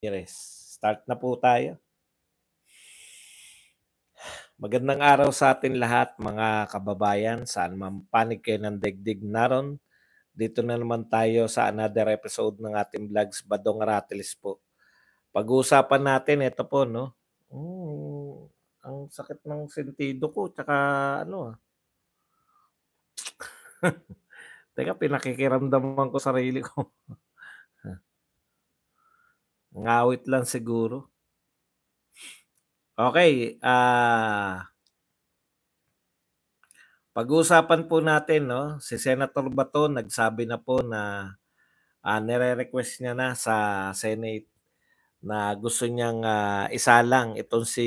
Ramirez. Start na po tayo. Magandang araw sa atin lahat mga kababayan. Saan man panig kayo ng digdig naron. Dito na naman tayo sa another episode ng ating vlogs Badong Rattles po. Pag-uusapan natin ito po no. Mm, ang sakit ng sentido ko tsaka ano ah. Teka, pinakikiramdaman ko sarili ko. Ngawit lang siguro. Okay, ah uh, pag-uusapan po natin no, si Senator Bato nagsabi na po na uh, nire-request niya na sa Senate na gusto niyang uh, isa lang itong si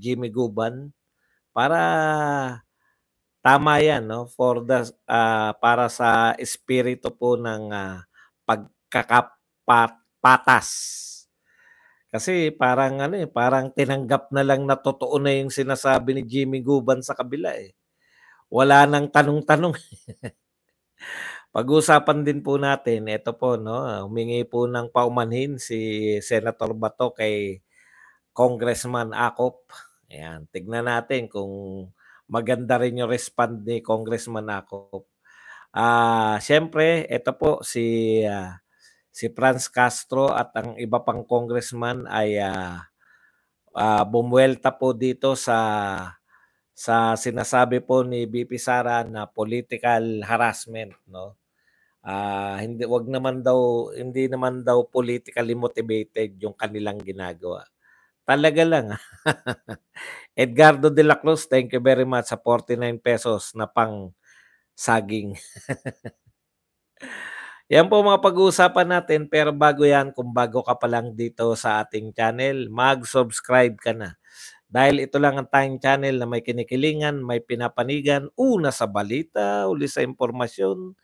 Jimmy Guban para tama yan no for the uh, para sa espiritu po ng uh, pagkakapatas kasi parang ano eh, parang tinanggap na lang na totoo na yung sinasabi ni Jimmy Guban sa kabila eh. Wala nang tanong-tanong. Eh. Pag-usapan din po natin, ito po no, humingi po ng paumanhin si Senator Bato kay Congressman Akop. Ayan, tignan natin kung maganda rin yung respond ni Congressman Akop. Ah, uh, syempre, ito po si uh, si Franz Castro at ang iba pang congressman ay uh, uh, bumuelta po dito sa sa sinasabi po ni BP Sara na political harassment no uh, hindi wag naman daw hindi naman daw politically motivated yung kanilang ginagawa talaga lang Edgardo de la Cruz thank you very much sa 49 pesos na pang saging Yan po mga pag-uusapan natin pero bago yan, kung bago ka pa lang dito sa ating channel, mag-subscribe ka na. Dahil ito lang ang tayong channel na may kinikilingan, may pinapanigan, una sa balita, uli sa impormasyon.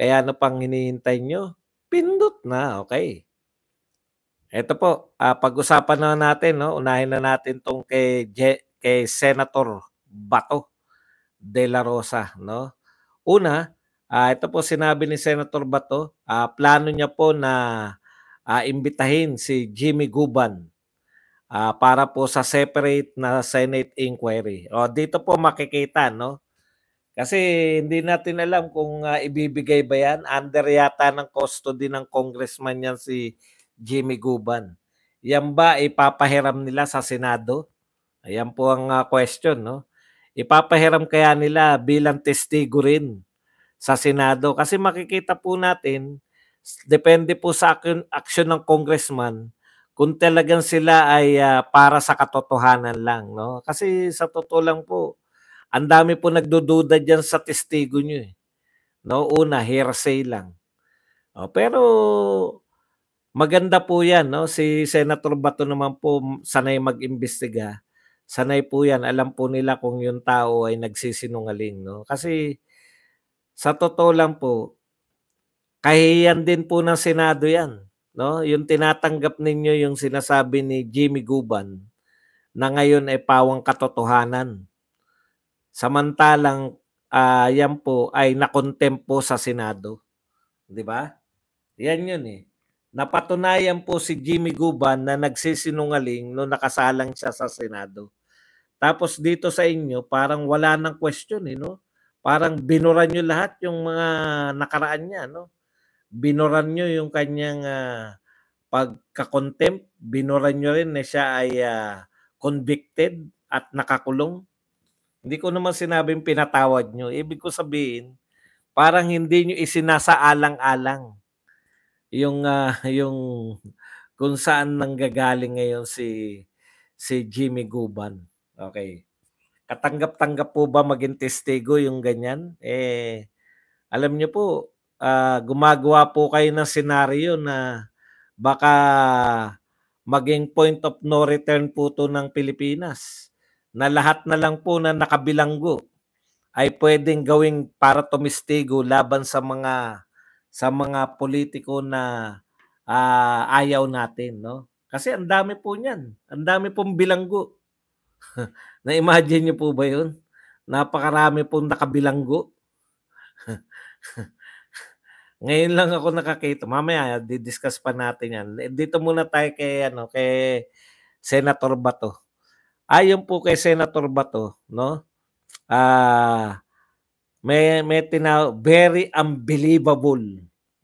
Kaya ano pang hinihintay nyo? Pindot na, okay? Ito po, uh, pag-usapan na natin, no? unahin na natin tong kay, Je- kay Senator Bato de la Rosa. No? Una, Uh, ito po sinabi ni Senator Bato, uh, plano niya po na uh, imbitahin si Jimmy Guban uh, para po sa separate na Senate inquiry. O, dito po makikita, no? Kasi hindi natin alam kung uh, ibibigay ba yan. Under yata ng custody ng congressman yan si Jimmy Guban. Yan ba ipapahiram nila sa Senado? Ayan po ang uh, question, no? Ipapahiram kaya nila bilang testigo rin sa Senado. Kasi makikita po natin, depende po sa action, ng congressman kung talagang sila ay uh, para sa katotohanan lang. No? Kasi sa totoo lang po, ang dami po nagdududa diyan sa testigo niyo Eh. No? Una, hearsay lang. O, oh, pero maganda po yan. No? Si Senator Bato naman po sanay mag-imbestiga. Sanay po yan. Alam po nila kung yung tao ay nagsisinungaling. No? Kasi sa totoo lang po, kahiyan din po ng Senado yan. No? Yung tinatanggap ninyo yung sinasabi ni Jimmy Guban na ngayon ay pawang katotohanan. Samantalang uh, yan po ay nakontempo sa Senado. Di ba? Yan yun eh. Napatunayan po si Jimmy Guban na nagsisinungaling no nakasalang siya sa Senado. Tapos dito sa inyo, parang wala nang question eh, no? parang binuran niyo lahat yung mga nakaraan niya, no? Binuran niyo yung kanyang uh, ah, pagka-contempt, binuran niyo rin na siya ay uh, convicted at nakakulong. Hindi ko naman sinabing pinatawad niyo Ibig ko sabihin, parang hindi niyo isinasaalang-alang yung uh, yung kung saan nanggagaling ngayon si si Jimmy Guban. Okay katanggap-tanggap po ba maging testigo yung ganyan? Eh, alam niyo po, uh, gumagawa po kayo ng senaryo na baka maging point of no return po to ng Pilipinas na lahat na lang po na nakabilanggo ay pwedeng gawing para tumistigo laban sa mga sa mga politiko na uh, ayaw natin no kasi ang dami po niyan ang dami pong bilanggo Na-imagine niyo po ba yun? Napakarami pong nakabilanggo. Ngayon lang ako nakakita. Mamaya, didiscuss pa natin yan. Eh, dito muna tayo kay, ano, kay Senator Bato. Ayon po kay Senator Bato, no? Ah, may may tinaw very unbelievable.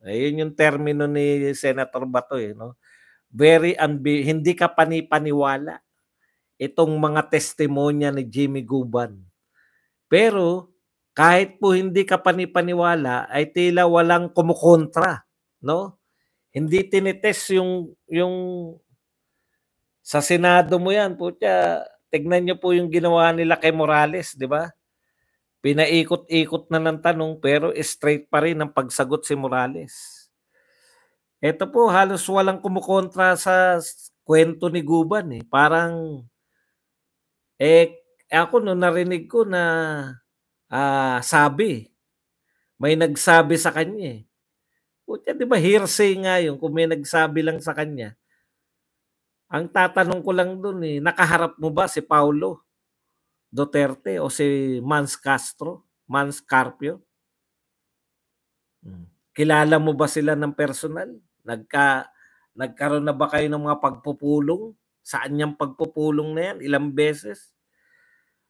Ayun yung termino ni Senator Bato eh, no? Very unbe- hindi ka panipaniwala itong mga testimonya ni Jimmy Guban. Pero kahit po hindi ka panipaniwala ay tila walang kumukontra, no? Hindi tinetest yung yung sa Senado mo yan, putya. Tignan niyo po yung ginawa nila kay Morales, di ba? Pinaikot-ikot na ng tanong pero straight pa rin ang pagsagot si Morales. Ito po halos walang kumukontra sa kwento ni Guban eh. Parang eh, ako nung narinig ko na uh, sabi, may nagsabi sa kanya eh. Putya, di ba hearsay nga yun kung may nagsabi lang sa kanya. Ang tatanong ko lang doon eh, nakaharap mo ba si Paulo Duterte o si Mans Castro, Mans Carpio? Hmm. Kilala mo ba sila ng personal? Nagka, nagkaroon na ba kayo ng mga pagpupulong? Saan niyang pagpupulong na yan? Ilang beses?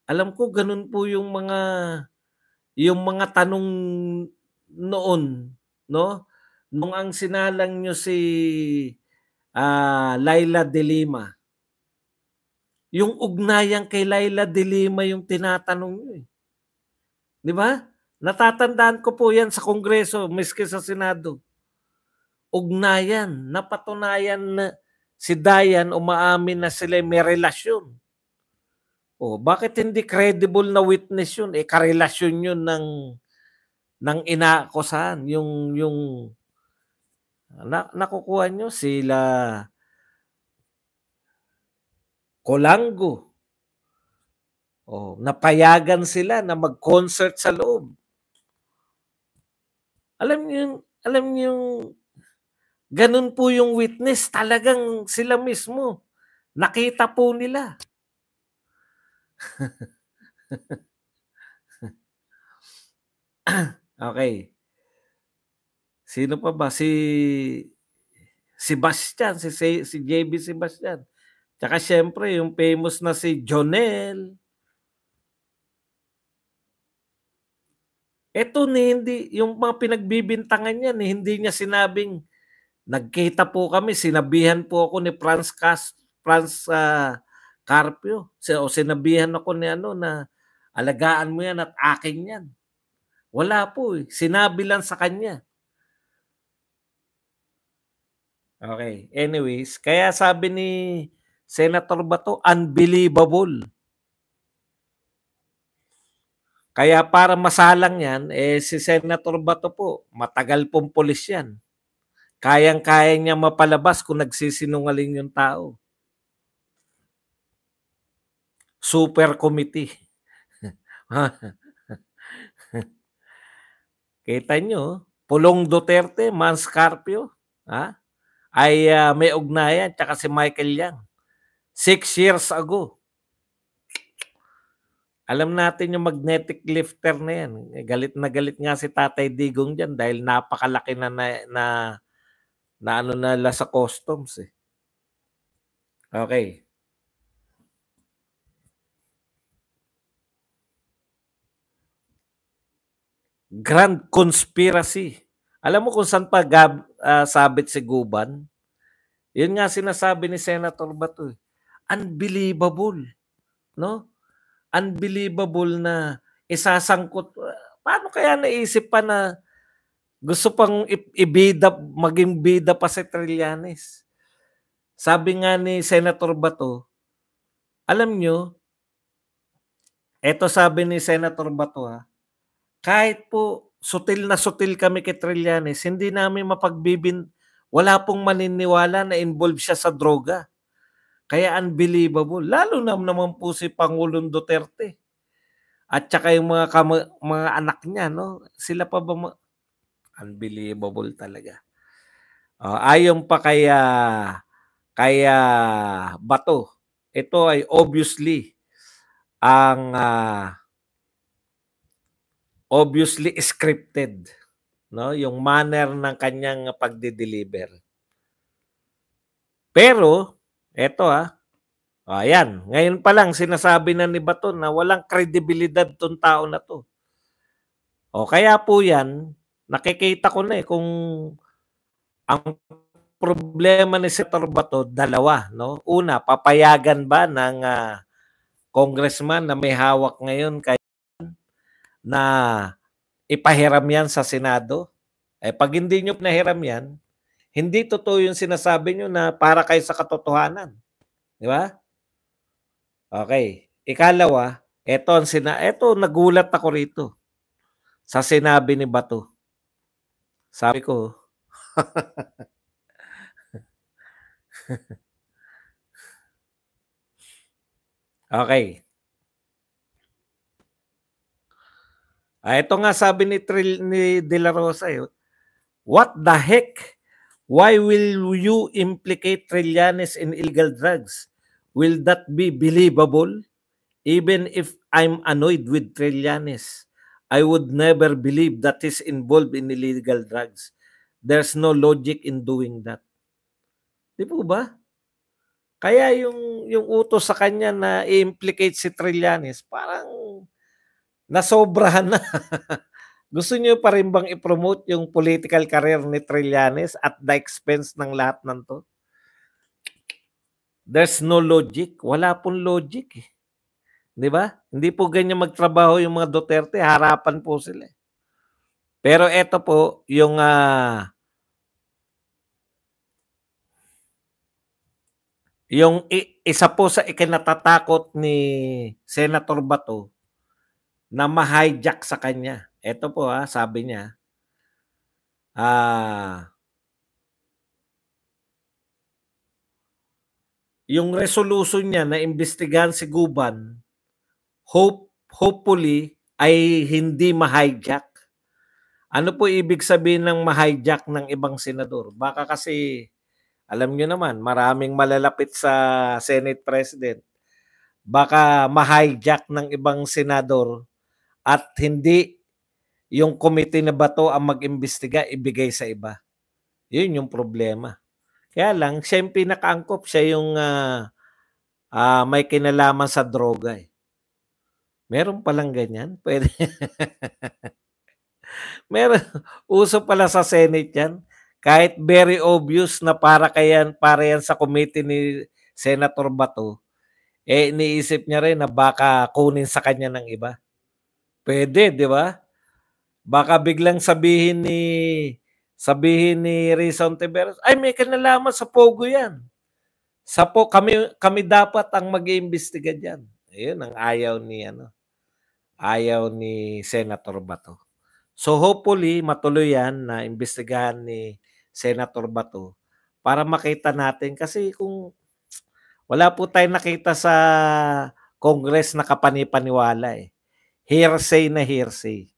Alam ko ganun po yung mga yung mga tanong noon, no? Nung ang sinalang nyo si uh, Laila De Lima. Yung ugnayan kay Laila De Lima yung tinatanong nyo. Eh. Di ba? Natatandaan ko po yan sa Kongreso, miski sa Senado. Ugnayan, napatunayan na si Dayan umaamin na sila may relasyon. O, bakit hindi credible na witness yun? Eh, karelasyon yun ng, ng inaakusahan. Yung, yung, na, nakukuha nyo sila Kolango. O, napayagan sila na mag-concert sa loob. Alam niyo, alam niyo yung Ganun po yung witness. Talagang sila mismo. Nakita po nila. okay. Sino pa ba? Si Sebastian, si, si JB Sebastian. Tsaka syempre, yung famous na si Jonel. Ito ni hindi, yung mga pinagbibintangan niya, ni hindi niya sinabing Nagkita po kami, sinabihan po ako ni Franz Cas Franz uh, Carpio. O sinabihan ako ni ano na alagaan mo yan at akin yan. Wala po eh. Sinabi lang sa kanya. Okay. Anyways, kaya sabi ni Senator Bato, unbelievable. Kaya para masalang yan, eh si Senator Bato po, matagal pong pulis yan. Kayang-kaya niya mapalabas kung nagsisinungaling yung tao. Super committee. Kita nyo, Pulong Duterte, Manscarpio, ha? ay uh, may ugnayan, tsaka si Michael Yang. Six years ago. Alam natin yung magnetic lifter na yan. Galit na galit nga si Tatay Digong dyan dahil napakalaki na, na, na na ano na la sa customs eh. Okay. Grand conspiracy. Alam mo kung saan pa gab, uh, sabit si Guban? Yun nga sinasabi ni Senator Bato. Eh. Unbelievable. No? Unbelievable na isasangkot. Ah, paano kaya naisip pa na gusto pang ibida, maging bida pa si Trillanes. Sabi nga ni Senator Bato, alam nyo, eto sabi ni Senator Bato ha, ah, kahit po sutil na sutil kami kay Trillanes, hindi namin mapagbibin, wala pong maniniwala na involved siya sa droga. Kaya unbelievable. Lalo na naman po si Pangulong Duterte. At saka yung mga, kama, mga anak niya, no? Sila pa ba, Unbelievable talaga. Uh, ayon pa kaya kaya Bato, ito ay obviously ang uh, obviously scripted, no? Yung manner ng kanyang pagde-deliver. Pero eto ha, ah. Oh, ayan, ngayon pa lang sinasabi na ni Baton na walang kredibilidad tong tao na to. O oh, kaya po yan, nakikita ko na eh kung ang problema ni Senator Bato, dalawa. No? Una, papayagan ba ng uh, congressman na may hawak ngayon kay na ipahiram yan sa Senado? Eh, pag hindi nyo pinahiram yan, hindi totoo yung sinasabi nyo na para kayo sa katotohanan. Di ba? Okay. Ikalawa, eto, ang sina eto nagulat ako rito sa sinabi ni Bato sabi ko. okay. Ah, ito nga sabi ni, Tril, ni De La Rosa, eh, what the heck? Why will you implicate Trillanes in illegal drugs? Will that be believable? Even if I'm annoyed with Trillanes, I would never believe that is involved in illegal drugs. There's no logic in doing that. Di po ba? Kaya yung, yung utos sa kanya na implicate si Trillanes, parang nasobrahan na. Gusto niyo pa rin bang i-promote yung political career ni Trillanes at the expense ng lahat ng to? There's no logic. Wala pong logic eh. Di ba? Hindi po ganyan magtrabaho yung mga Duterte. Harapan po sila. Pero eto po, yung uh, yung isa po sa ikinatatakot ni Senator Bato na ma-hijack sa kanya. Eto po ha, ah, sabi niya. Ah, uh, yung resolution niya na imbestigahan si Guban hope hopefully ay hindi ma-hijack. Ano po ibig sabihin ng ma-hijack ng ibang senador? Baka kasi alam niyo naman, maraming malalapit sa Senate President. Baka ma-hijack ng ibang senador at hindi yung committee na bato ang mag-imbestiga, ibigay sa iba. Yun yung problema. Kaya lang, siya yung pinakaangkop. Siya yung uh, uh, may kinalaman sa droga. Eh. Meron palang ganyan? Pwede. Meron. Uso pala sa Senate yan. Kahit very obvious na para kayan, para yan sa committee ni Senator Bato, eh iniisip niya rin na baka kunin sa kanya ng iba. Pwede, di ba? Baka biglang sabihin ni sabihin ni Rizon Tiberos, ay may kanalaman sa Pogo yan. Sa po, kami, kami dapat ang mag-iimbestiga diyan. Ayun ang ayaw ni ano. Ayaw ni Senator Bato. So hopefully matuloy yan na imbestigahan ni Senator Bato para makita natin kasi kung wala po tayong nakita sa Congress na kapanipaniwala eh. Hearsay na hearsay.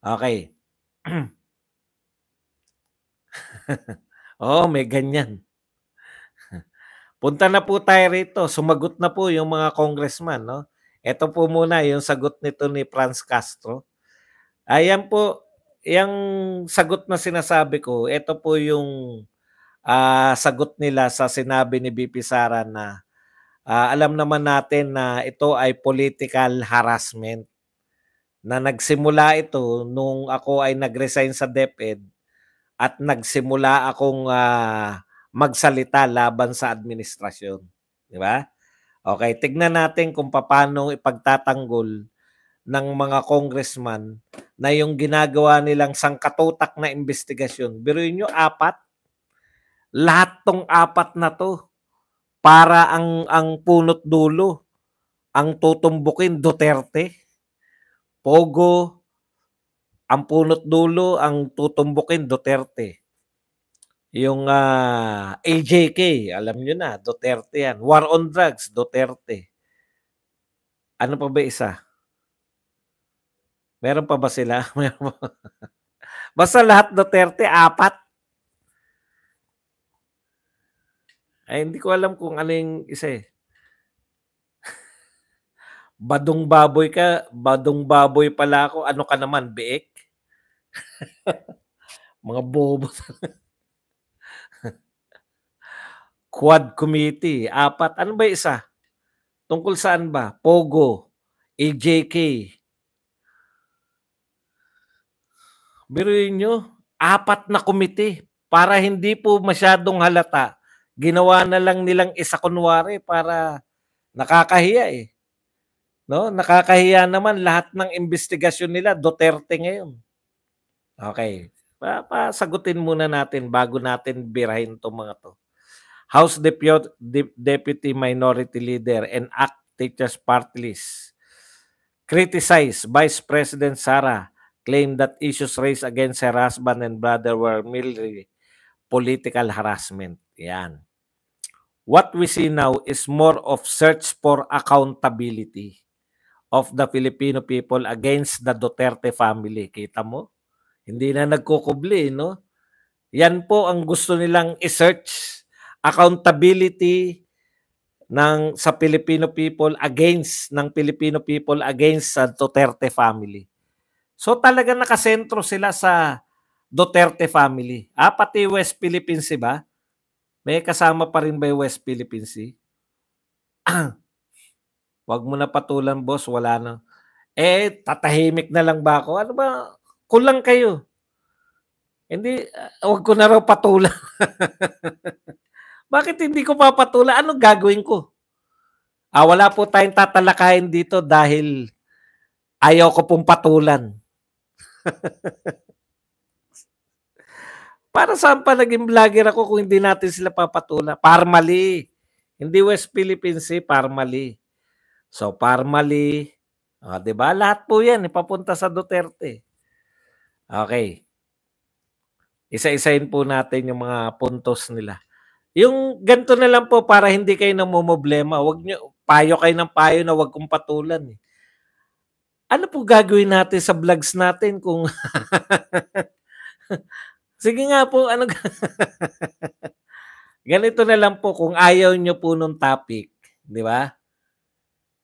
Okay. oh, may ganyan. Punta na po tayo rito. Sumagot na po yung mga congressman. No? Ito po muna yung sagot nito ni Franz Castro. Ayan po, yung sagot na sinasabi ko, ito po yung uh, sagot nila sa sinabi ni BP Sara na uh, alam naman natin na ito ay political harassment na nagsimula ito nung ako ay nagresign sa DepEd at nagsimula akong uh, magsalita laban sa administrasyon. Di ba? Okay, tignan natin kung paano ipagtatanggol ng mga congressman na yung ginagawa nilang sangkatutak na investigasyon. Biruin nyo, apat. Lahat tong apat na to para ang, ang punot dulo, ang tutumbukin Duterte, Pogo, ang punot dulo, ang tutumbukin Duterte. Yung uh, ah, AJK, alam nyo na, Duterte yan. War on drugs, Duterte. Ano pa ba isa? Meron pa ba sila? Meron pa. Basta lahat Duterte, apat. Ay, hindi ko alam kung ano yung isa eh. badong baboy ka, badong baboy pala ako. Ano ka naman, beek? Mga bobo. Quad Committee, apat. Ano ba isa? Tungkol saan ba? Pogo, AJK. Biruin nyo, apat na committee. para hindi po masyadong halata. Ginawa na lang nilang isa kunwari para nakakahiya eh. No? Nakakahiya naman lahat ng investigasyon nila Duterte ngayon. Okay. Pa pasagutin muna natin bago natin birahin 'tong mga 'to. House Deputy, Deputy Minority Leader and ACT Teachers Party List criticized Vice President Sara claimed that issues raised against her husband and brother were merely political harassment. Yan. What we see now is more of search for accountability of the Filipino people against the Duterte family. Kita mo? Hindi na nagkukubli, no? Yan po ang gusto nilang i-search accountability ng sa Filipino people against ng Filipino people against sa Duterte family. So talaga nakasentro sila sa Duterte family. Ah, pati West Philippine Sea ba? May kasama pa rin ba yung West Philippine Sea? wag mo na patulan, boss. Wala na. Eh, tatahimik na lang ba ako? Ano ba? Kulang kayo. Hindi, uh, wag ko na raw patulan. Bakit hindi ko papatula? Ano gagawin ko? Ah, wala po tayong tatalakayin dito dahil ayaw ko pong patulan. Para saan pa naging vlogger ako kung hindi natin sila papatulan? Parmali. Hindi West Philippines eh, Parmali. So, Parmali. O, oh, ah, ba Lahat po yan, ipapunta sa Duterte. Okay. Isa-isahin po natin yung mga puntos nila. Yung ganito na lang po para hindi kayo namumblema. Huwag nyo, payo kayo ng payo na wag kong patulan. Eh. Ano po gagawin natin sa vlogs natin kung... Sige nga po, ano... ganito na lang po kung ayaw nyo po ng topic. Di ba?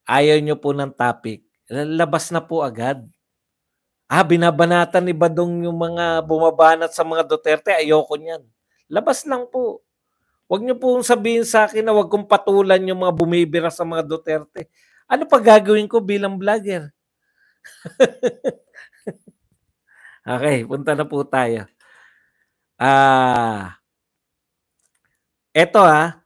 Ayaw nyo po ng topic. Labas na po agad. Ah, binabanatan ni Badong yung mga bumabanat sa mga Duterte. Ayoko niyan. Labas lang po. Huwag niyo pong sabihin sa akin na huwag kong patulan yung mga bumibira sa mga Duterte. Ano pa gagawin ko bilang vlogger? okay, punta na po tayo. Ah, eto ah,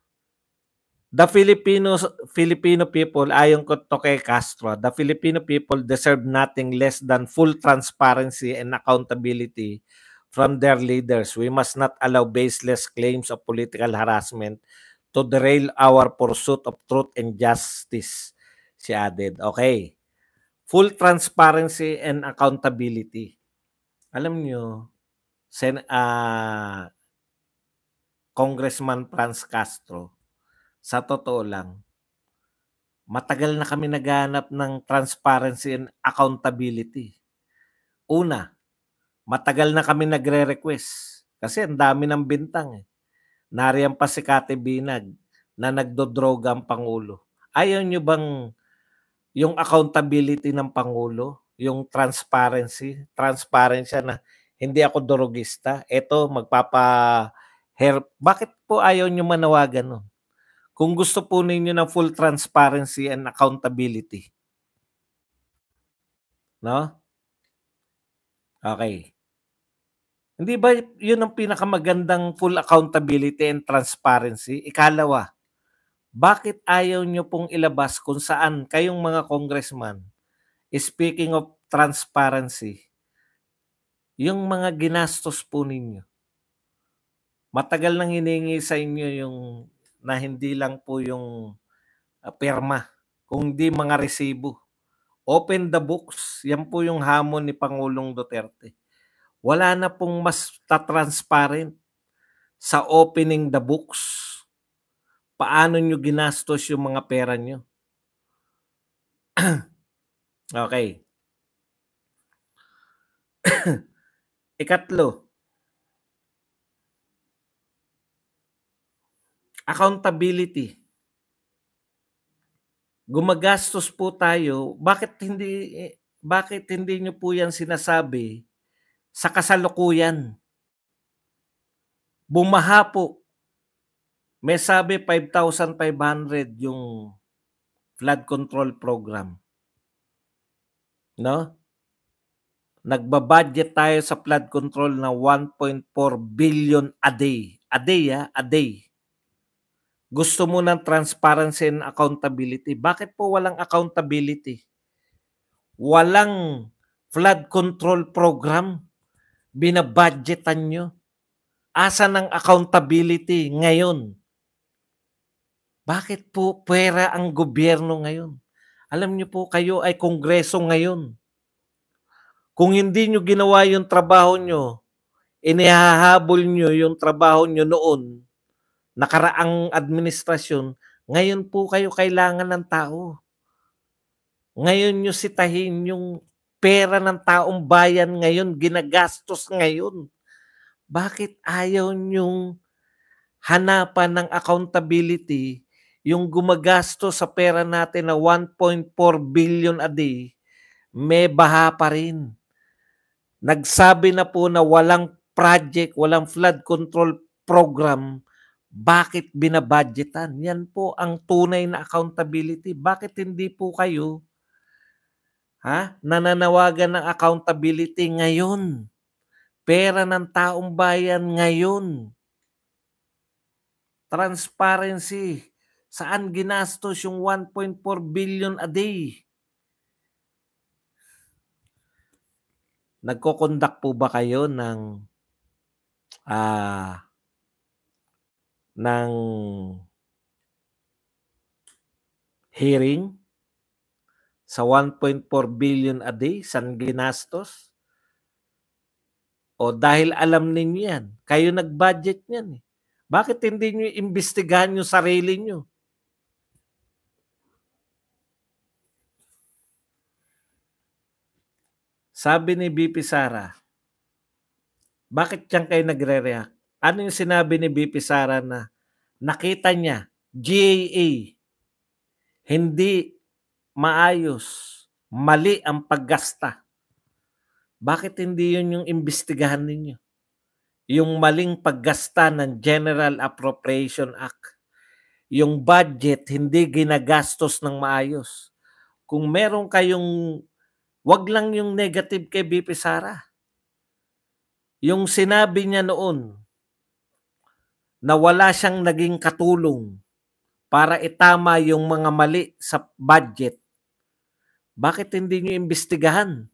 the Filipino Filipino people ayon ko to kay Castro, ah. the Filipino people deserve nothing less than full transparency and accountability from their leaders. We must not allow baseless claims of political harassment to derail our pursuit of truth and justice, she added. Okay. Full transparency and accountability. Alam nyo, Sen uh, Congressman Franz Castro, sa totoo lang, matagal na kami naghanap ng transparency and accountability. Una, matagal na kami nagre-request kasi ang dami ng bintang eh. Nariyan pa si Kate Binag na nagdodroga ang Pangulo. Ayaw nyo bang yung accountability ng Pangulo, yung transparency, transparency na hindi ako drogista, eto magpapa help. Bakit po ayaw nyo manawagan nun? Kung gusto po ninyo ng full transparency and accountability. No? Okay. Hindi ba yun ang pinakamagandang full accountability and transparency? Ikalawa, bakit ayaw nyo pong ilabas kung saan kayong mga congressman, speaking of transparency, yung mga ginastos po ninyo? Matagal nang hiningi sa inyo yung na hindi lang po yung uh, ah, perma, kundi mga resibo. Open the books. Yan po yung hamon ni Pangulong Duterte. Wala na pong mas transparent sa opening the books. Paano nyo ginastos yung mga pera nyo? okay. Ikatlo. Accountability gumagastos po tayo, bakit hindi eh, bakit hindi niyo po 'yan sinasabi sa kasalukuyan? Bumaha po. May sabi 5,500 yung flood control program. No? Nagbabudget tayo sa flood control na 1.4 billion a day. A day, ha? Ah, a day. Gusto mo ng transparency and accountability. Bakit po walang accountability? Walang flood control program. Binabudgetan nyo. Asa ng accountability ngayon? Bakit po pera ang gobyerno ngayon? Alam niyo po, kayo ay kongreso ngayon. Kung hindi niyo ginawa yung trabaho niyo, inihahabol niyo yung trabaho niyo noon, nakaraang administrasyon, ngayon po kayo kailangan ng tao. Ngayon nyo sitahin yung pera ng taong bayan ngayon, ginagastos ngayon. Bakit ayaw nyong hanapan ng accountability yung gumagasto sa pera natin na 1.4 billion a day, may baha pa rin. Nagsabi na po na walang project, walang flood control program bakit binabudgetan? Yan po ang tunay na accountability. Bakit hindi po kayo ha, nananawagan ng accountability ngayon? Pera ng taong bayan ngayon. Transparency. Saan ginastos yung 1.4 billion a day? Nagkoconduct po ba kayo ng ah, uh, ng hearing sa 1.4 billion a day san ginastos? O dahil alam ninyo yan, kayo nag-budget niyan. Eh. Bakit hindi nyo imbestigahan yung sarili nyo? Sabi ni BP Sara, bakit siyang kayo nagre-react? Ano yung sinabi ni BP Sara na nakita niya GAA hindi maayos, mali ang paggasta. Bakit hindi yun yung imbestigahan ninyo? Yung maling paggasta ng General Appropriation Act. Yung budget hindi ginagastos ng maayos. Kung meron kayong, wag lang yung negative kay BP Sara. Yung sinabi niya noon, na wala siyang naging katulong para itama yung mga mali sa budget, bakit hindi nyo imbestigahan?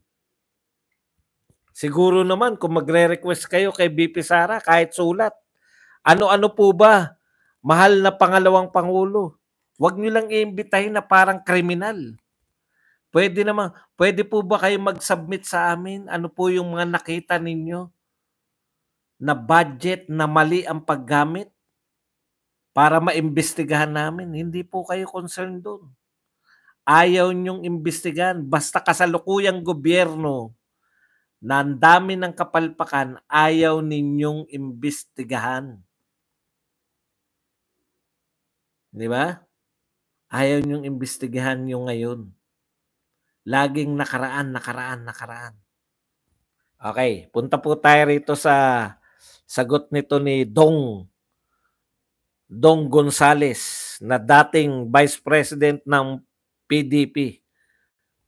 Siguro naman kung magre-request kayo kay BP Sara kahit sulat. Ano-ano po ba? Mahal na pangalawang pangulo. Huwag nyo lang iimbitahin na parang kriminal. Pwede naman, pwede po ba kayo mag-submit sa amin? Ano po yung mga nakita ninyo? na budget na mali ang paggamit para maimbestigahan namin. Hindi po kayo concerned doon. Ayaw niyong imbestigahan. Basta kasalukuyang gobyerno na ang dami ng kapalpakan, ayaw ninyong imbestigahan. Di ba? Ayaw niyong imbestigahan yung ngayon. Laging nakaraan, nakaraan, nakaraan. Okay, punta po tayo rito sa Sagot nito ni Dong Dong Gonzales na dating Vice President ng PDP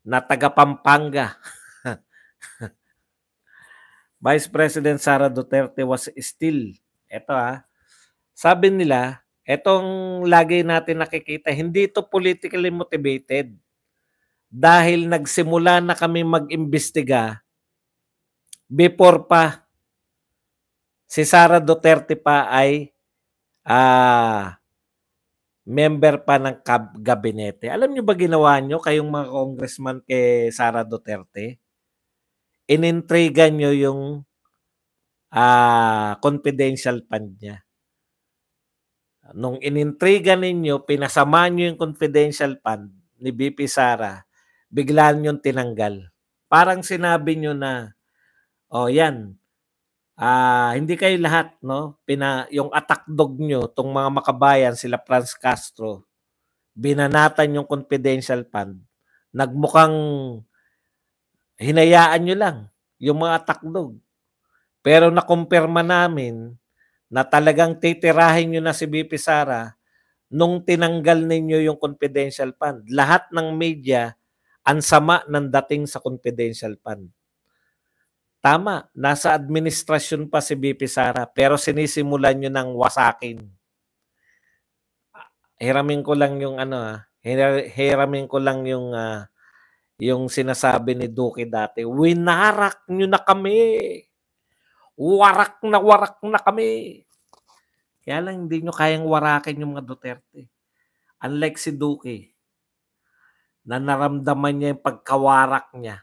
na taga Pampanga. Vice President Sara Duterte was still Ito ha. Ah, sabi nila, etong lagi natin nakikita, hindi ito politically motivated. Dahil nagsimula na kami mag-imbestiga before pa si Sara Duterte pa ay ah, member pa ng gabinete. Alam niyo ba ginawa niyo kayong mga congressman kay Sara Duterte? Inintrigan niyo yung ah, confidential fund niya. Nung inintrigan ninyo, pinasama niyo yung confidential fund ni BP Sara, biglaan nyo tinanggal. Parang sinabi niyo na, oh yan, ah, hindi kayo lahat, no? Pina, yung attack dog nyo, tong mga makabayan, sila Franz Castro, binanatan yung confidential fund. Nagmukhang hinayaan nyo lang yung mga attack dog. Pero nakumpirma namin na talagang titirahin nyo na si BP Sara nung tinanggal ninyo yung confidential fund. Lahat ng media ang sama ng dating sa confidential fund. Tama, nasa administrasyon pa si BP Sara pero sinisimulan nyo ng wasakin. Hiramin ko lang yung ano ah, hiramin ko lang yung uh, yung sinasabi ni Duque dati, winarak nyo na kami. Warak na warak na kami. Kaya lang hindi nyo kayang warakin yung mga Duterte. Unlike si Duque, na naramdaman niya yung pagkawarak niya,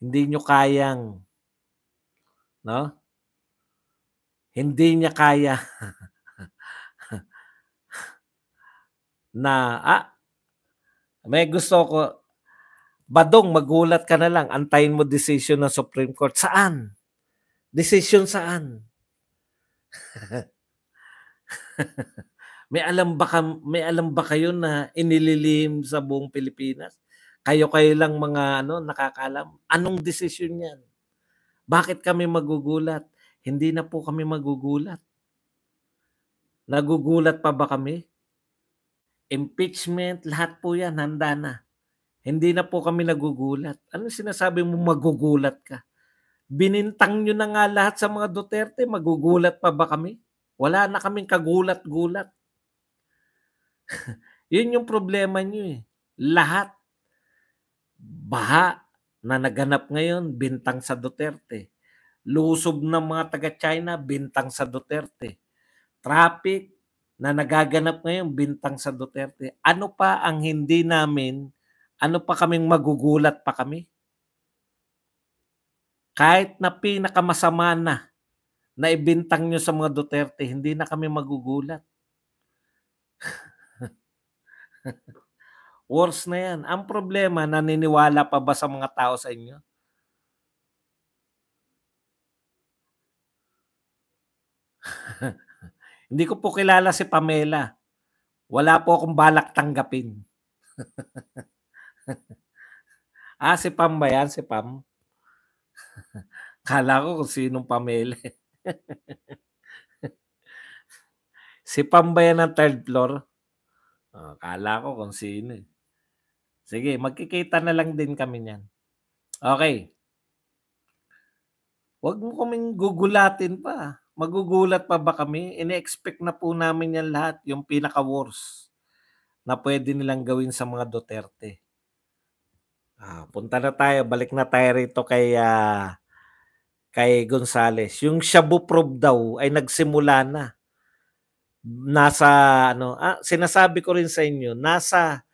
hindi nyo kayang No? Hindi niya kaya na, ah, may gusto ko, Badong, magulat ka na lang. Antayin mo decision ng Supreme Court. Saan? Decision saan? may alam ba ka, may alam ba kayo na inililim sa buong Pilipinas? Kayo-kayo lang mga ano nakakaalam. Anong decision 'yan? Bakit kami magugulat? Hindi na po kami magugulat. Nagugulat pa ba kami? Impeachment, lahat po yan, handa na. Hindi na po kami nagugulat. Ano sinasabi mo magugulat ka? Binintang nyo na nga lahat sa mga Duterte, magugulat pa ba kami? Wala na kaming kagulat-gulat. Yun yung problema nyo eh. Lahat. Baha, na naganap ngayon, bintang sa Duterte. Lusob ng mga taga-China, bintang sa Duterte. Traffic na nagaganap ngayon, bintang sa Duterte. Ano pa ang hindi namin, ano pa kaming magugulat pa kami? Kahit na pinakamasama na na ibintang nyo sa mga Duterte, hindi na kami magugulat. Worse na yan. Ang problema, naniniwala pa ba sa mga tao sa inyo? Hindi ko po kilala si Pamela. Wala po akong balak tanggapin. ah, si Pam ba yan? Si Pam? Kala ko kung sinong Pamela. Eh. si Pam ba yan ang third floor? Oh, kala ko kung sino eh. Sige, magkikita na lang din kami niyan. Okay. Huwag mo kaming gugulatin pa. Magugulat pa ba kami? Ine-expect na po namin yan lahat, yung pinaka-worst na pwede nilang gawin sa mga Duterte. Ah, punta na tayo, balik na tayo rito kay uh, kay Gonzales. Yung Shabu probe daw ay nagsimula na. Nasa ano, ah, sinasabi ko rin sa inyo, nasa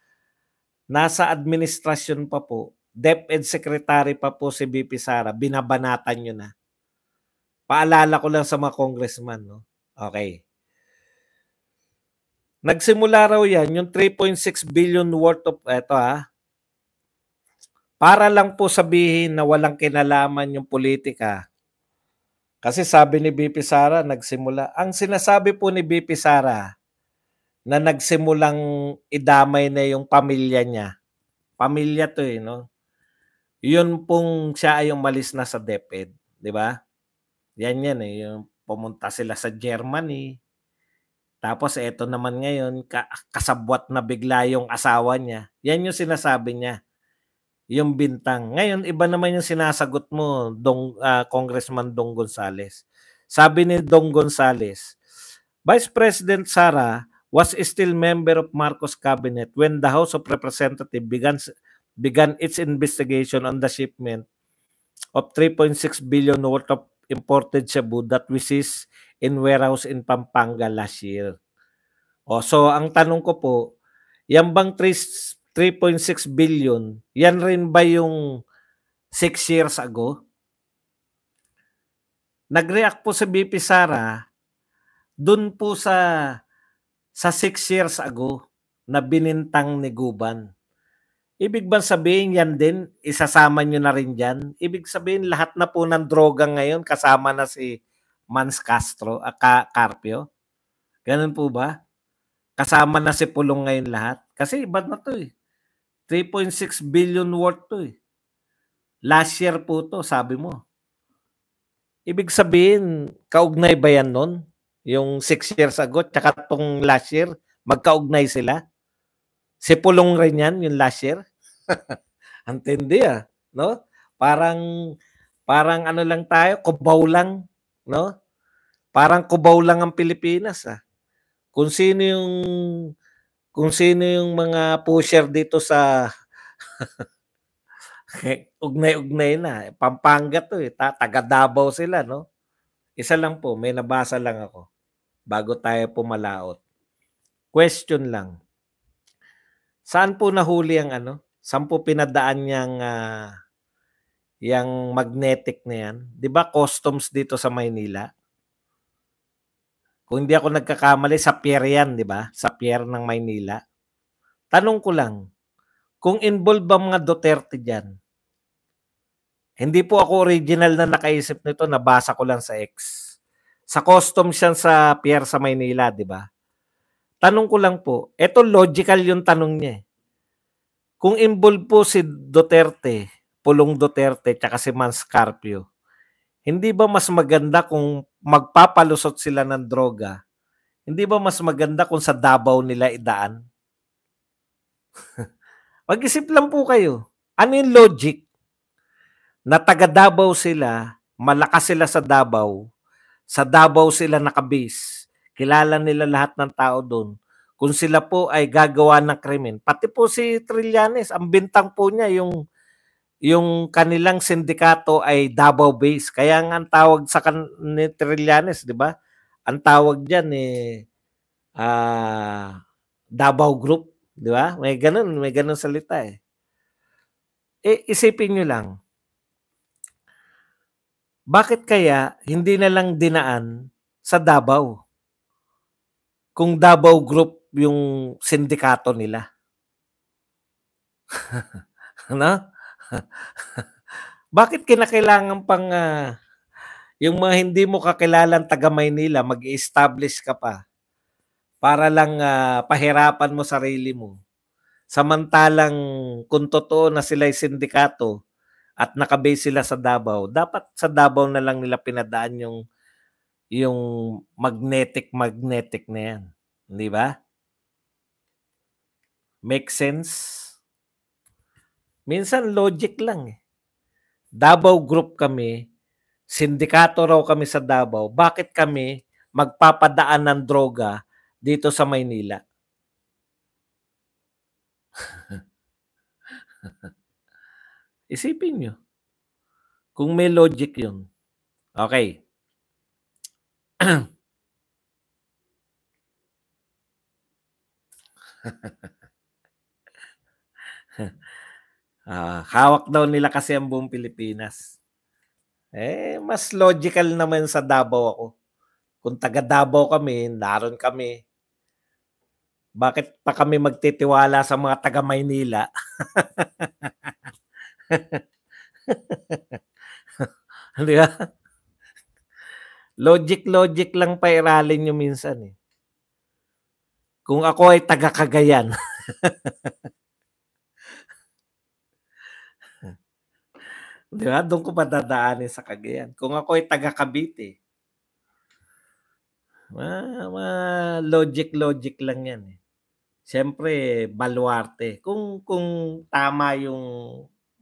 nasa administrasyon pa po, DepEd Secretary pa po si BP Sara, binabanatan nyo na. Paalala ko lang sa mga congressman. No? Okay. Nagsimula raw yan, yung 3.6 billion worth of, eto ha, ah. para lang po sabihin na walang kinalaman yung politika. Kasi sabi ni BP Sara, nagsimula. Ang sinasabi po ni BP Sara, na nagsimulang idamay na yung pamilya niya. Pamilya to eh, no? Yun pong siya ay yung malis na sa DepEd, di ba? Yan yan eh, yung pumunta sila sa Germany. Tapos eto naman ngayon, kasabwat na bigla yung asawa niya. Yan yung sinasabi niya, yung bintang. Ngayon, iba naman yung sinasagot mo, Dong, uh, Congressman Dong Gonzales. Sabi ni Dong Gonzales, Vice President Sara, was still member of Marcos cabinet when the House of Representatives began began its investigation on the shipment of 3.6 billion worth of imported Cebu that we seized in warehouse in Pampanga last year. O, oh, so ang tanong ko po, yan bang 3.6 billion, yan rin ba yung 6 years ago? Nag-react po si BP Sara doon po sa sa six years ago na binintang ni Guban. Ibig bang sabihin yan din, isasama nyo na rin dyan? Ibig sabihin lahat na po ng droga ngayon kasama na si Mans Castro, uh, Carpio? Ganun po ba? Kasama na si Pulong ngayon lahat? Kasi iba na to eh. 3.6 billion worth to eh. Last year po to, sabi mo. Ibig sabihin, kaugnay ba yan nun? Yung six years ago, tsaka tong last year, magkaugnay sila. Si rin yan, yung last year. Ang tindi ah, no? Parang, parang ano lang tayo, kubaw lang, no? Parang kubaw lang ang Pilipinas ah. Kung sino yung, kung sino yung mga pusher dito sa ugnay-ugnay na. Eh, Pampanga to eh. Taga Davao sila, no? Isa lang po, may nabasa lang ako bago tayo pumalaot. Question lang. Saan po nahuli ang ano? Saan po pinadaan niyang uh, yang magnetic na yan? 'Di ba customs dito sa Maynila? Kung hindi ako nagkakamali sa pier yan, 'di ba? Sa pier ng Maynila. Tanong ko lang, kung involved ba mga Duterte diyan? Hindi po ako original na nakaisip nito, nabasa ko lang sa X sa custom siya sa pier sa Maynila, di ba? Tanong ko lang po, eto logical yung tanong niya. Eh. Kung involved po si Duterte, Pulong Duterte, tsaka si Manscarpio, hindi ba mas maganda kung magpapalusot sila ng droga? Hindi ba mas maganda kung sa Davao nila idaan? Mag-isip lang po kayo. Ano yung logic? Na taga Davao sila, malakas sila sa Davao, sa Davao sila nakabase. Kilala nila lahat ng tao doon. Kung sila po ay gagawa ng krimen. Pati po si Trillanes, ang bintang po niya yung yung kanilang sindikato ay Davao base. Kaya nga ang tawag sa kan ni Trillanes, di ba? Ang tawag diyan ni eh, uh, Davao Group, di ba? May ganun, may ganun salita eh. E, isipin niyo lang, bakit kaya hindi na lang dinaan sa Davao? Kung Davao Group yung sindikato nila. no? Bakit kinakailangan pang uh, yung mga hindi mo kakilalang taga Maynila, mag-establish ka pa para lang uh, pahirapan mo sarili mo. Samantalang kung totoo na sila'y sindikato, at nakabase sila sa Davao, dapat sa Davao na lang nila pinadaan yung yung magnetic magnetic na yan. Di ba? Make sense? Minsan logic lang eh. Davao Group kami, sindikato raw kami sa Davao. Bakit kami magpapadaan ng droga dito sa Maynila? Isipin nyo. Kung may logic yun. Okay. ah, hawak daw nila kasi ang buong Pilipinas. Eh, mas logical naman sa Davao ako. Kung taga Davao kami, naroon kami. Bakit pa kami magtitiwala sa mga taga Maynila? Di ba? Logic, logic lang pairalin nyo minsan eh. Kung ako ay taga-kagayan. Di ba? Doon ko madadaanin sa Cagayan. Kung ako ay taga Cavite. Ma, ma, logic logic lang 'yan eh. Siyempre, baluarte. Kung kung tama yung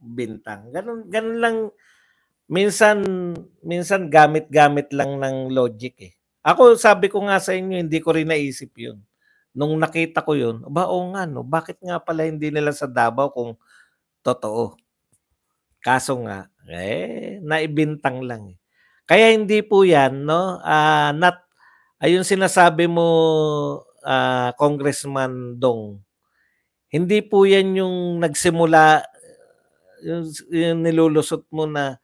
bintang. Ganun, ganun lang. Minsan, minsan gamit-gamit lang ng logic eh. Ako, sabi ko nga sa inyo, hindi ko rin naisip yun. Nung nakita ko yun, ba, o nga, no, bakit nga pala hindi nila sa Davao kung totoo? Kaso nga, eh, naibintang lang eh. Kaya hindi po yan, no? Uh, not, ayun sinasabi mo, uh, Congressman Dong, hindi po yan yung nagsimula yung, yung nilulusot mo na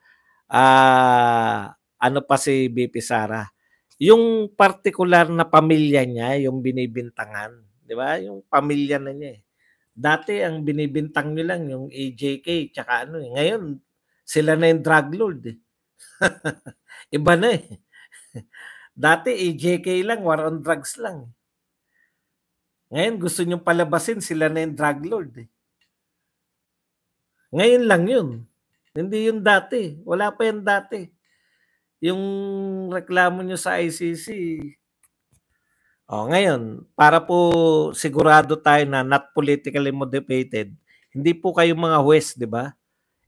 uh, ano pa si BP Sara. Yung particular na pamilya niya, yung binibintangan, di ba? Yung pamilya na niya. Eh. Dati ang binibintang niyo lang yung AJK tsaka ano eh. Ngayon sila na yung drug lord eh. Iba na eh. Dati AJK lang, war on drugs lang. Eh. Ngayon gusto niyo palabasin sila na yung drug lord eh. Ngayon lang yun. Hindi yung dati. Wala pa yung dati. Yung reklamo nyo sa ICC. O, ngayon, para po sigurado tayo na not politically motivated, hindi po kayo mga huwes, di ba?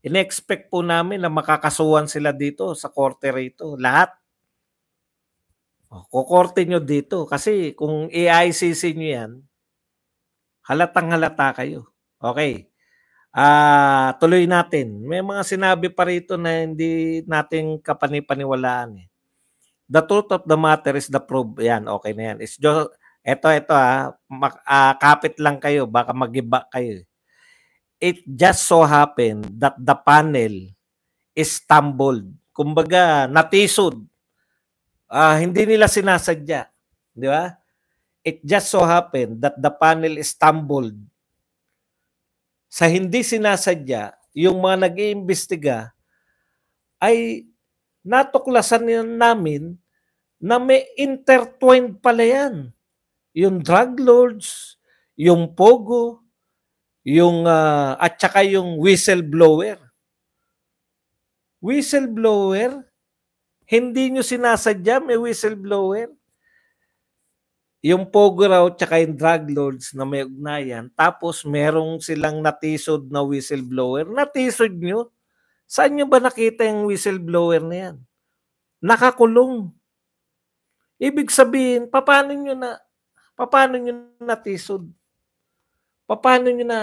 Inexpect po namin na makakasuhan sila dito sa korte rito. Lahat. O, kukorte nyo dito. Kasi kung i-ICC nyo yan, halatang halata kayo. Okay. Ah, tuloy natin. May mga sinabi pa rito na hindi natin kapanipaniwalaan eh. The truth of the matter is the proof. Yan, okay na yan. It's just, eto, eto ha, ah. mak, uh, ah, kapit lang kayo, baka magiba kayo. Eh. It just so happened that the panel is stumbled. Kumbaga, natisod. Uh, hindi nila sinasadya. Di ba? It just so happened that the panel stumbled sa hindi sinasadya, yung mga nag-iimbestiga, ay natuklasan namin na may intertwined pala yan. Yung drug lords, yung pogo, yung uh, at saka yung whistleblower. Whistleblower, hindi nyo sinasadya may whistleblower yung Pogorao tsaka yung drug lords na may ugnayan, tapos merong silang natisod na whistleblower, natisod nyo. Saan nyo ba nakita yung whistleblower na yan? Nakakulong. Ibig sabihin, paano nyo na, paano nyo natisod? Paano nyo na,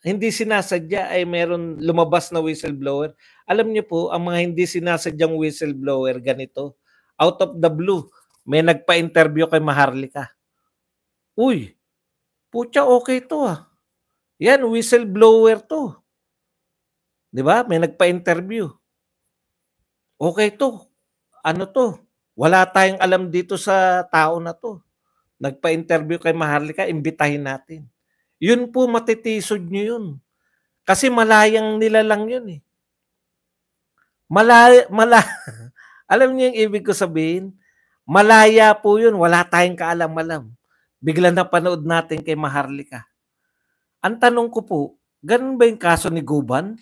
hindi sinasadya ay meron lumabas na whistleblower? Alam nyo po, ang mga hindi sinasadyang whistleblower ganito, out of the blue, may nagpa-interview kay Maharlika Uy, putya okay to ah. Yan, whistleblower to. Di ba? May nagpa-interview. Okay to. Ano to? Wala tayong alam dito sa tao na to. Nagpa-interview kay Maharlika, imbitahin natin. Yun po, matitisod nyo yun. Kasi malayang nila lang yun eh. Malaya, mala, alam niyo yung ibig ko sabihin? Malaya po yun. Wala tayong kaalam-alam biglang na panood natin kay Maharlika. Ang tanong ko po, ganun ba yung kaso ni Guban?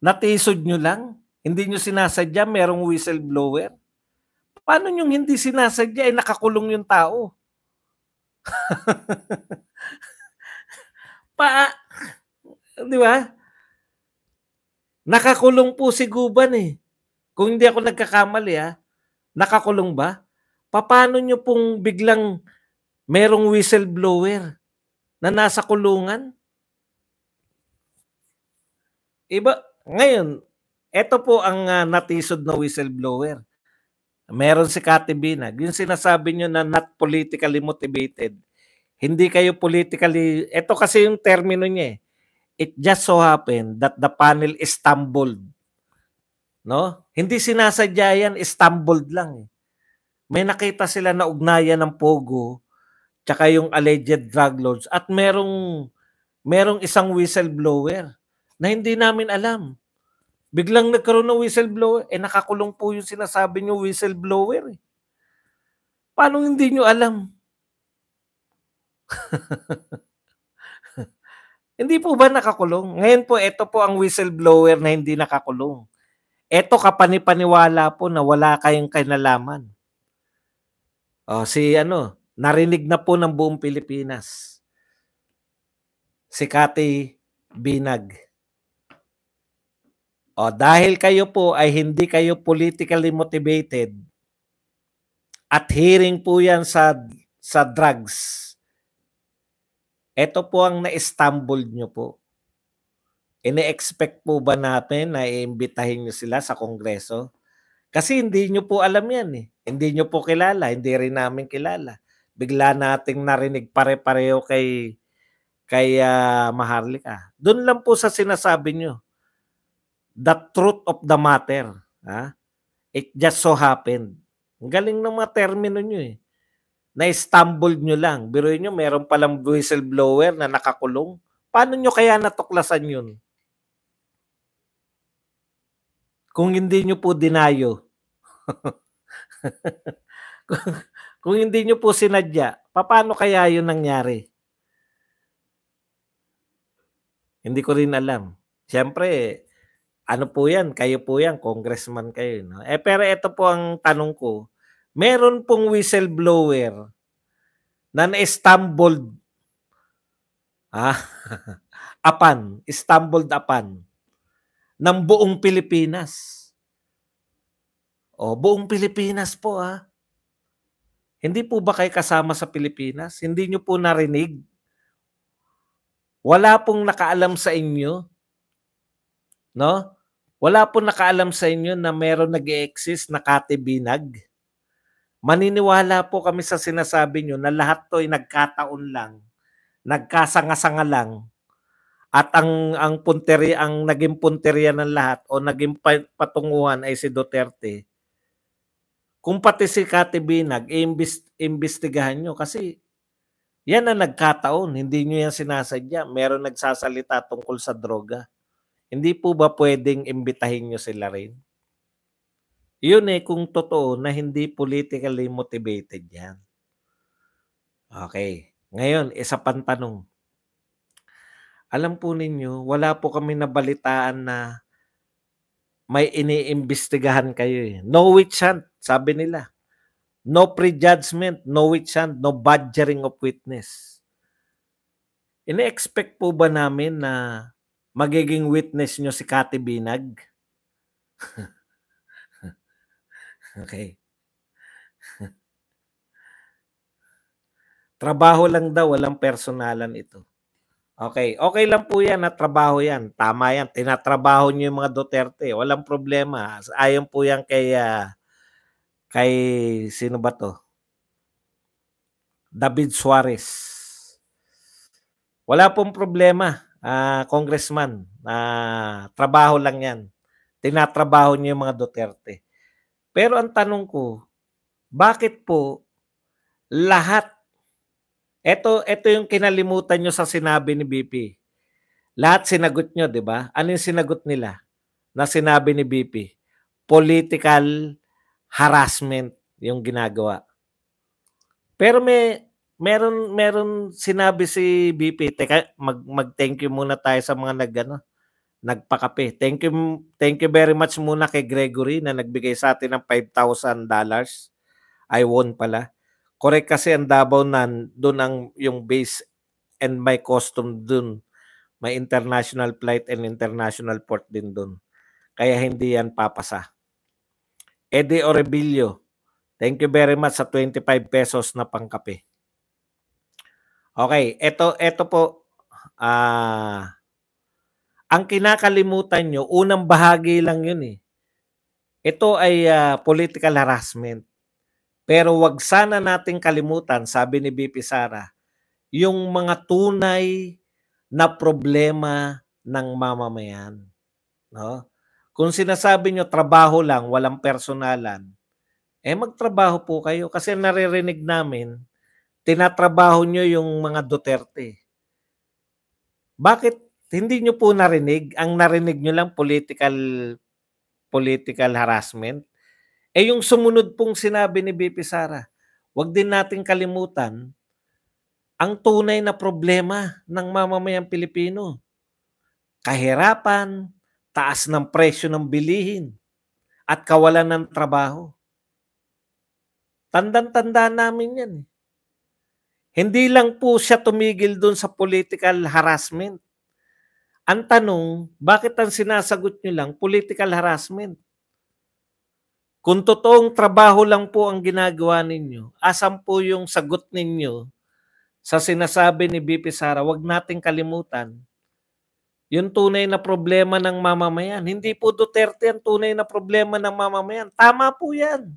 Natisod nyo lang? Hindi nyo sinasadya, merong whistleblower? Paano nyo hindi sinasadya ay eh, nakakulong yung tao? pa, di ba? Nakakulong po si Guban eh. Kung hindi ako nagkakamali ha, ah. nakakulong ba? paano nyo pong biglang merong whistleblower na nasa kulungan? Iba, ngayon, ito po ang uh, natisod na whistleblower. Meron si Kati Binag. Yung sinasabi nyo na not politically motivated. Hindi kayo politically... Ito kasi yung termino niya eh. It just so happened that the panel stumbled. No? Hindi sinasadya yan, stumbled lang eh may nakita sila na ugnayan ng Pogo tsaka yung alleged drug lords at merong merong isang whistleblower na hindi namin alam. Biglang nagkaroon ng whistleblower. Eh nakakulong po yung sinasabi nyo whistleblower. Eh. Paano hindi nyo alam? hindi po ba nakakulong? Ngayon po, ito po ang whistleblower na hindi nakakulong. Ito kapanipaniwala po na wala kayong kinalaman. Oh, si ano, narinig na po ng buong Pilipinas. Si Kati Binag. O, oh, dahil kayo po ay hindi kayo politically motivated at hearing po yan sa, sa drugs, ito po ang na stumbled nyo po. Ine-expect po ba natin na iimbitahin nyo sila sa Kongreso? Kasi hindi nyo po alam yan eh. Hindi nyo po kilala, hindi rin namin kilala. Bigla nating narinig pare-pareho kay kay uh, Maharlika. Doon lang po sa sinasabi nyo. The truth of the matter. Ha? It just so happened. Ang galing ng mga termino nyo eh. na stumbled nyo lang. Biruin nyo, meron palang whistleblower na nakakulong. Paano nyo kaya natuklasan yun? Kung hindi nyo po dinayo. kung, kung hindi nyo po sinadya, paano kaya yun nangyari? Hindi ko rin alam. Siyempre, ano po yan? Kayo po yan, congressman kayo. Eh, no? Eh, pero ito po ang tanong ko. Meron pong whistleblower na na-stumbled ah, apan, stumbled apan ng buong Pilipinas. O, oh, buong Pilipinas po ah. Hindi po ba kay kasama sa Pilipinas? Hindi nyo po narinig? Wala pong nakaalam sa inyo? No? Wala pong nakaalam sa inyo na meron nag exist na katibinag? Maniniwala po kami sa sinasabi nyo na lahat to ay nagkataon lang, nagkasanga-sanga lang, at ang ang punteri ang naging punteriya ng lahat o naging patunguhan ay si Duterte kung pati si Kati Binag, imbestigahan nyo kasi yan ang nagkataon. Hindi nyo yan sinasadya. Meron nagsasalita tungkol sa droga. Hindi po ba pwedeng imbitahin nyo sila rin? Yun eh kung totoo na hindi politically motivated yan. Okay. Ngayon, isa pang tanong. Alam po ninyo, wala po kami nabalitaan na may iniimbestigahan kayo eh. No witch hunt. Sabi nila, no prejudgment, no witch hunt, no badgering of witness. Ine-expect po ba namin na magiging witness nyo si Kati Binag? okay. Trabaho lang daw, walang personalan ito. Okay, okay lang po yan na trabaho yan. Tama yan, tinatrabaho nyo yung mga Duterte. Walang problema. Ayon po yan kay uh, kay sino ba to? David Suarez. Wala pong problema, uh, congressman. Uh, trabaho lang yan. Tinatrabaho niyo yung mga Duterte. Pero ang tanong ko, bakit po lahat, eto, eto yung kinalimutan nyo sa sinabi ni BP. Lahat sinagot nyo, di ba? Ano yung sinagot nila na sinabi ni BP? Political harassment yung ginagawa. Pero may meron meron sinabi si BP, teka mag mag-thank you muna tayo sa mga nagano nagpakape. Thank you thank you very much muna kay Gregory na nagbigay sa atin ng $5,000. I won pala. Correct kasi ang Davao na doon ang yung base and my custom doon. May international flight and international port din doon. Kaya hindi yan papasa. Eddie Orebillo, thank you very much sa 25 pesos na pangkape. Okay, eto eto po ah uh, ang kinakalimutan nyo, unang bahagi lang 'yun eh. Ito ay uh, political harassment. Pero wag sana nating kalimutan, sabi ni BP Sara, yung mga tunay na problema ng mamamayan. No? Kung sinasabi nyo trabaho lang, walang personalan, eh magtrabaho po kayo. Kasi naririnig namin, tinatrabaho nyo yung mga Duterte. Bakit hindi nyo po narinig, ang narinig nyo lang political political harassment, eh yung sumunod pong sinabi ni BP Sara, huwag din nating kalimutan ang tunay na problema ng mamamayang Pilipino. Kahirapan, taas ng presyo ng bilihin, at kawalan ng trabaho. Tandang-tanda namin yan. Eh. Hindi lang po siya tumigil doon sa political harassment. Ang tanong, bakit ang sinasagot niyo lang political harassment? Kung totoong trabaho lang po ang ginagawa ninyo, asan po yung sagot ninyo sa sinasabi ni BP Sara, huwag nating kalimutan yung tunay na problema ng mamamayan. Hindi po Duterte ang tunay na problema ng mamamayan. Tama po yan.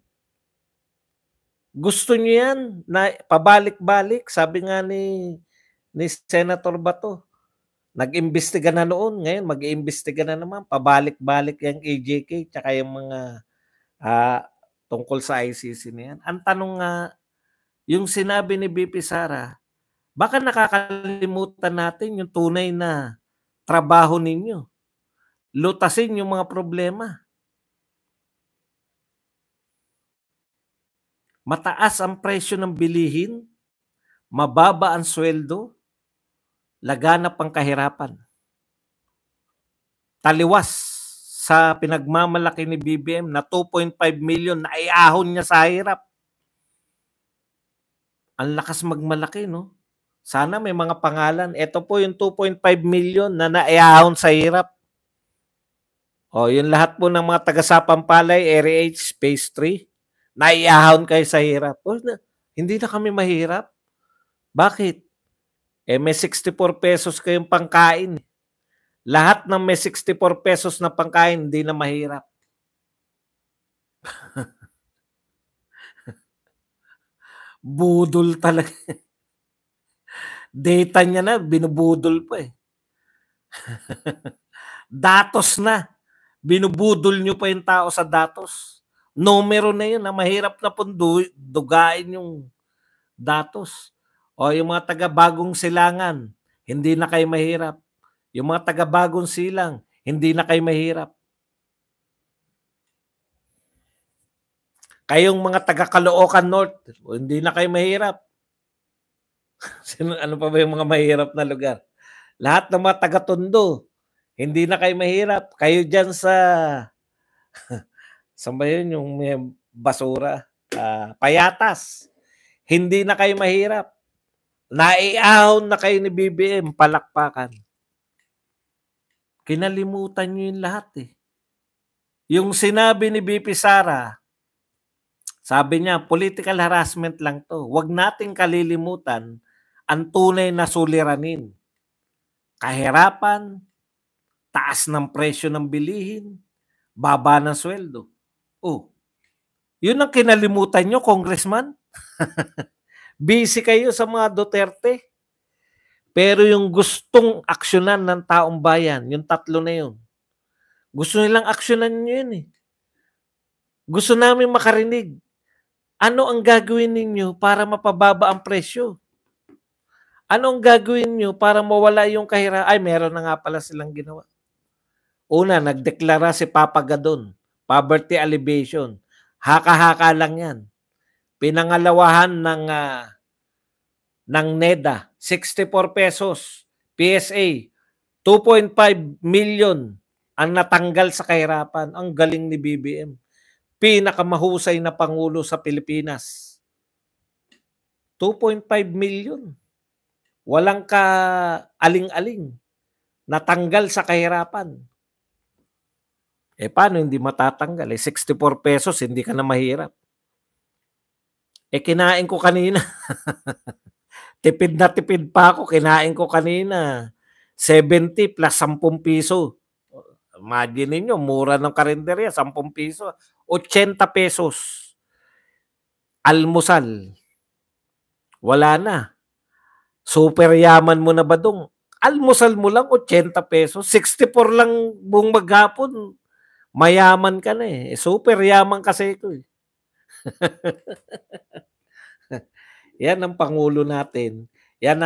Gusto nyo yan na pabalik-balik. Sabi nga ni, ni Senator Bato, nag-imbestiga na noon. Ngayon, mag-iimbestiga na naman. Pabalik-balik yung AJK tsaka yung mga uh, tungkol sa ICC niyan. Ang tanong nga, yung sinabi ni BP Sara, baka nakakalimutan natin yung tunay na trabaho ninyo. Lutasin yung mga problema. Mataas ang presyo ng bilihin, mababa ang sweldo, laganap ang kahirapan. Taliwas sa pinagmamalaki ni BBM na 2.5 million na iahon niya sa hirap. Ang lakas magmalaki, no? Sana may mga pangalan. Ito po yung 2.5 million na naiahon sa hirap. O, yun lahat po ng mga taga-Sapampalay, Area 8, Space 3, naiahon kayo sa hirap. O, na, hindi na kami mahirap. Bakit? Eh, may 64 pesos kayong pangkain. Lahat ng may 64 pesos na pangkain, hindi na mahirap. Budol talaga. Data niya na, binubudol pa eh. datos na. Binubudol niyo pa yung tao sa datos. Numero na yun na mahirap na pong dugain yung datos. O yung mga taga-bagong silangan, hindi na kayo mahirap. Yung mga taga-bagong silang, hindi na kayo mahirap. Kayong mga taga-Caloocan North, hindi na kayo mahirap. Sino, ano pa ba yung mga mahirap na lugar? Lahat ng mga taga-tondo, hindi na kayo mahirap. Kayo dyan sa, sa ba yun, yung may basura, uh, payatas. Hindi na kayo mahirap. Naiahon na kayo ni BBM, palakpakan. Kinalimutan nyo yung lahat eh. Yung sinabi ni BP Sara, sabi niya, political harassment lang to. Huwag nating kalilimutan ang tunay na suliranin. Kahirapan, taas ng presyo ng bilihin, baba ng sweldo. Oh, yun ang kinalimutan nyo, congressman. Busy kayo sa mga Duterte. Pero yung gustong aksyonan ng taong bayan, yung tatlo na yun, gusto nilang aksyonan nyo yun eh. Gusto namin makarinig. Ano ang gagawin ninyo para mapababa ang presyo? Anong gagawin nyo para mawala yung kahira? Ay, meron na nga pala silang ginawa. Una, nagdeklara si Papa Gadon. Poverty alleviation. Haka-haka lang yan. Pinangalawahan ng uh, ng NEDA, 64 pesos. PSA, 2.5 million ang natanggal sa kahirapan. Ang galing ni BBM. Pinakamahusay na Pangulo sa Pilipinas. 2.5 million. Walang ka-aling-aling. Natanggal sa kahirapan. Eh paano hindi matatanggal? Eh 64 pesos, hindi ka na mahirap. Eh kinain ko kanina. tipid na tipid pa ako, kinain ko kanina. 70 plus 10 piso. Imagine niyo, mura ng karinderya, 10 piso. 80 pesos. Almusal. Wala na. Super yaman mo na ba dong? Almusal mo lang 80 pesos, 64 lang buong maghapon. Mayaman ka na eh. Super yaman kasi ito eh. Yan ang pangulo natin. Yan ang